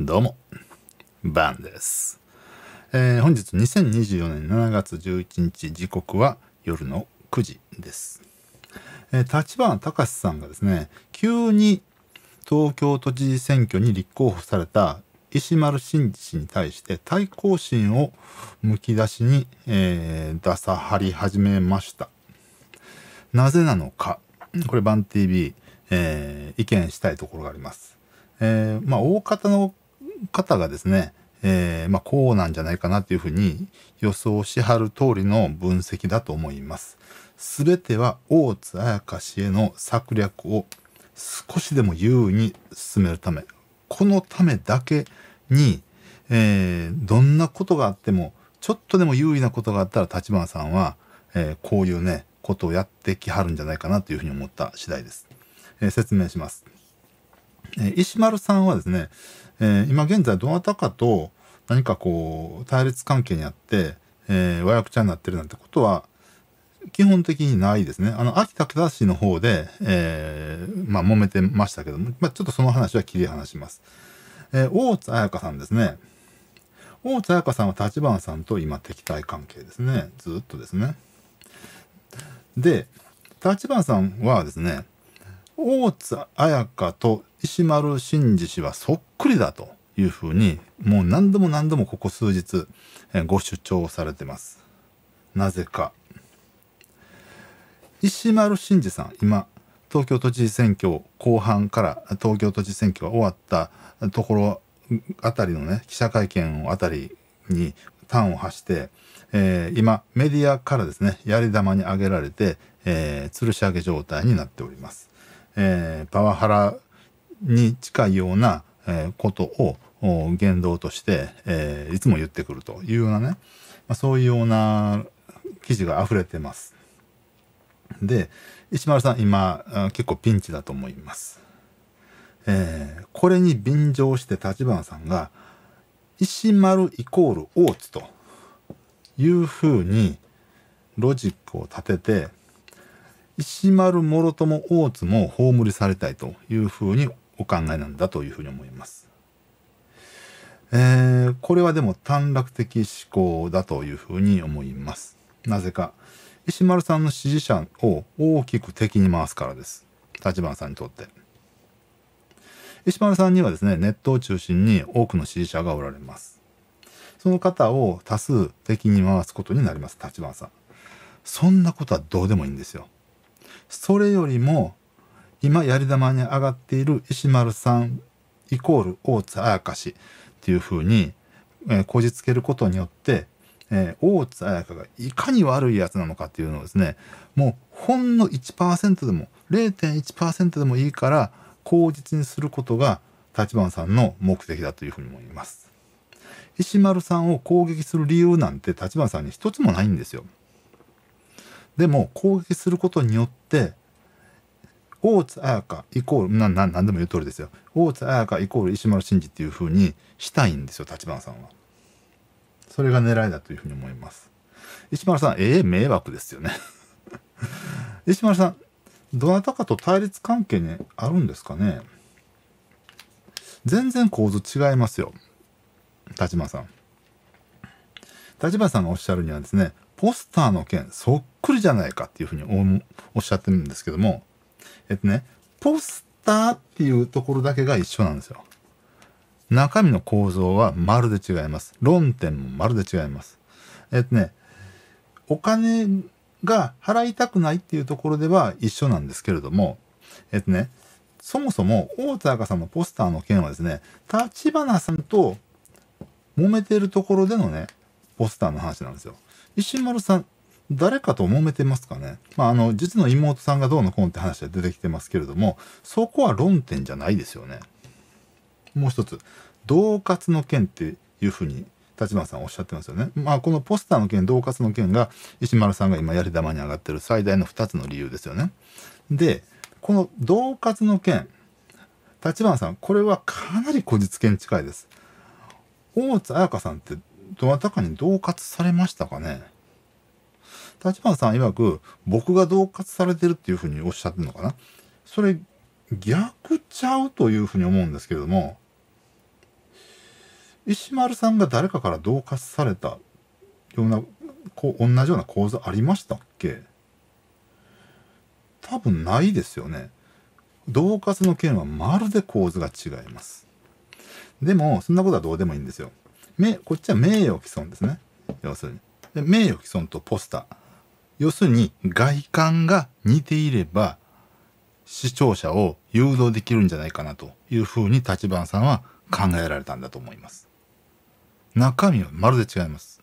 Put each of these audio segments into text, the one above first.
どうも、バンです。えー、本日2024年7月11日、時刻は夜の9時です。えー、立花隆さんがですね、急に東京都知事選挙に立候補された石丸真二氏に対して対抗心をむき出しに、えー、出さはり始めました。なぜなのか、これバン TV、えー、意見したいところがあります。えー、まあ大方の方がですね、えー、まあ、こうなんじゃないかなというふうに予想しはる通りの分析だと思います。すべては大津綾香氏への策略を少しでも優位に進めるため、このためだけに、えー、どんなことがあっても、ちょっとでも優位なことがあったら立花さんは、えー、こういうね、ことをやってきはるんじゃないかなというふうに思った次第です。え説明します。え石丸さんはですね、えー、今現在どなたかと何かこう対立関係にあって、えー、和訳んになってるなんてことは基本的にないですね。あの、秋田北市の方で、えー、まあ、揉めてましたけども、まあ、ちょっとその話は切り離します。えー、大津彩香さんですね。大津彩香さんは立花さんと今敵対関係ですね。ずっとですね。で、立花さんはですね、大津綾香と石丸真二氏はそっくりだというふうにもう何度も何度もここ数日ご主張されてますなぜか石丸真二さん今東京都知事選挙後半から東京都知事選挙が終わったところあたりのね記者会見あたりに端を発して、えー、今メディアからですねやり玉に挙げられて、えー、吊るし上げ状態になっておりますえー、パワハラに近いような、えー、ことを言動として、えー、いつも言ってくるというようなね、まあ、そういうような記事が溢れてます。で石丸さん今結構ピンチだと思います。えー、これに便乗して立花さんが石丸イコール大津というふうにロジックを立てて石丸諸友大津も葬りされたいというふうにお考えなんだというふうに思います。えー、これはでも短絡的思考だというふうに思います。なぜか、石丸さんの支持者を大きく敵に回すからです。立花さんにとって。石丸さんにはですね、ネットを中心に多くの支持者がおられます。その方を多数敵に回すことになります、立花さん。そんなことはどうでもいいんですよ。それよりも今やり玉に上がっている石丸さんイコール大津綾香氏っていうふうに、えー、こじつけることによって、えー、大津綾香がいかに悪いやつなのかっていうのをですねもうほんの1%でも0.1%でもいいから口実にすることが立花さんの目的だというふうに思います。石丸さんを攻撃する理由なんて立花さんに一つもないんですよ。でも攻撃することによって大津綾香イコールなな何でも言う通りですよ大津綾香イコール石丸真二っていうふうにしたいんですよ立花さんは。それが狙いだというふうに思います。石丸さんええー、迷惑ですよね 石丸さんどなたかと対立関係にあるんですかね全然構図違いますよ立花さん。立花さんがおっしゃるにはですねポスターの件そっくりじゃないかっていうふうにおっしゃってるんですけども、えっとね、ポスターっていうところだけが一緒なんですよ。中身の構造はまるで違います。論点もまるで違います。えっとね、お金が払いたくないっていうところでは一緒なんですけれども、えっとね、そもそも大田赤さんのポスターの件はですね、立花さんと揉めてるところでのね、ポスターの話なんですよ。石丸さん、誰かと揉めてますかねまあ、あの、実の妹さんがどうのこうのって話は出てきてますけれども、そこは論点じゃないですよね。もう一つ、同活の件っていうふうに立花さんおっしゃってますよね。まあ、このポスターの件、同活の件が石丸さんが今やり玉に上がってる最大の二つの理由ですよね。で、この同活の件、立花さん、これはかなりこじつけに近いです。大津彩香さんってどなたかに同喝されましたかね立花さん曰く、僕が同喝されてるっていうふうにおっしゃってるのかなそれ、逆ちゃうというふうに思うんですけれども、石丸さんが誰かから同喝されたような、こう、同じような構図ありましたっけ多分ないですよね。同喝の件はまるで構図が違います。でも、そんなことはどうでもいいんですよ。めこっちは名誉毀損ですね要するにで名誉毀損とポスター要するに外観が似ていれば視聴者を誘導できるんじゃないかなというふうに立花さんは考えられたんだと思います中身はまるで違います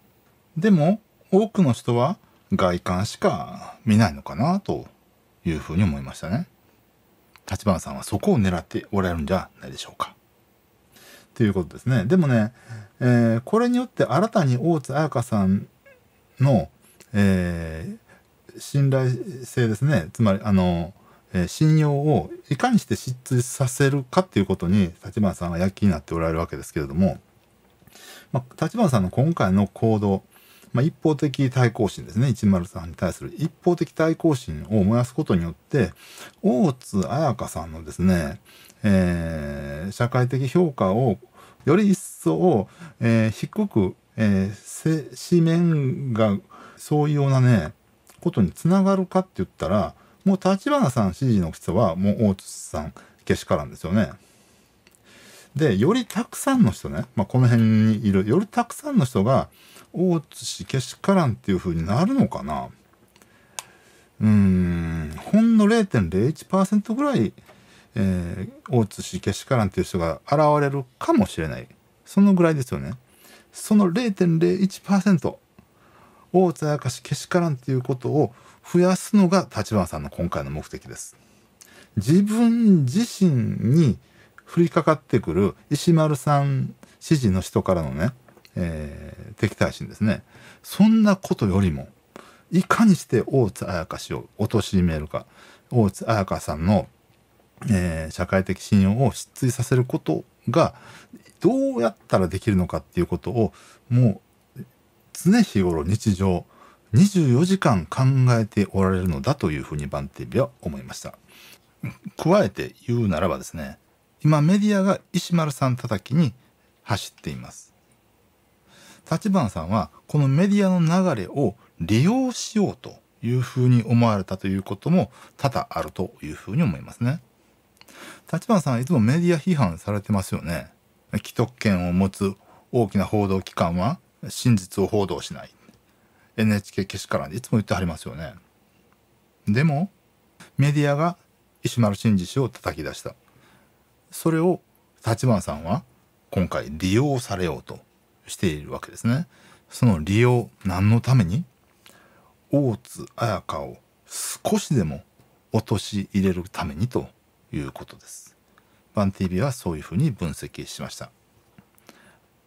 でも多くの人は外観しか見ないのかなというふうに思いましたね立花さんはそこを狙っておられるんじゃないでしょうかということですね。でもね、えー、これによって新たに大津彩香さんの、えー、信頼性ですね。つまり、あの、えー、信用をいかにして失墜させるかっていうことに立花さんが躍起になっておられるわけですけれども、まあ、立花さんの今回の行動、まあ、一方的対抗心ですね103に対する一方的対抗心を燃やすことによって大津彩香さんのですね、えー、社会的評価をより一層、えー、低く、えー、紙面がそういうようなね、ことにつながるかって言ったら、もう立花さん支持の人はもう大津さんけしからんですよね。で、よりたくさんの人ね、まあ、この辺にいる、よりたくさんの人が、大津氏けしからんっていうふうになるのかなうーん、ほんの0.01%ぐらいえー、大津氏けしからんっていう人が現れるかもしれないそのぐらいですよねその0.01%大津明しけしからんっていうことを増やすのが立花さんの今回の目的です自分自身に降りかかってくる石丸さん支持の人からのね、えー、敵対心ですねそんなことよりもいかにして大津綾香氏を貶めるか大津綾香さんのえー、社会的信用を失墜させることがどうやったらできるのかっていうことをもう常日頃日常24時間考えておられるのだというふうにバンテービは思いました加えて言うならばですね今メディアが石丸さん叩きに走っています立花さんはこのメディアの流れを利用しようというふうに思われたということも多々あるというふうに思いますね立花さんはいつもメディア批判されてますよね既得権を持つ大きな報道機関は真実を報道しない NHK けしからんでいつも言ってはりますよねでもメディアが石丸真二氏を叩き出したそれを立花さんは今回利用されようとしているわけですねその利用何のために大津綾香を少しでも陥れるためにということです。バン TV はそういうふうに分析しました。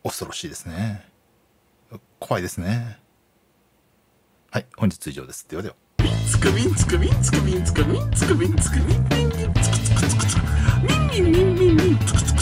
恐ろしいですね。怖いですね。はい、本日以上です。ではでは。つくみんつくみんつくみんつくみんつくみんつくみんつくみんつくつくつくつくみんみんみんみんみんつくつく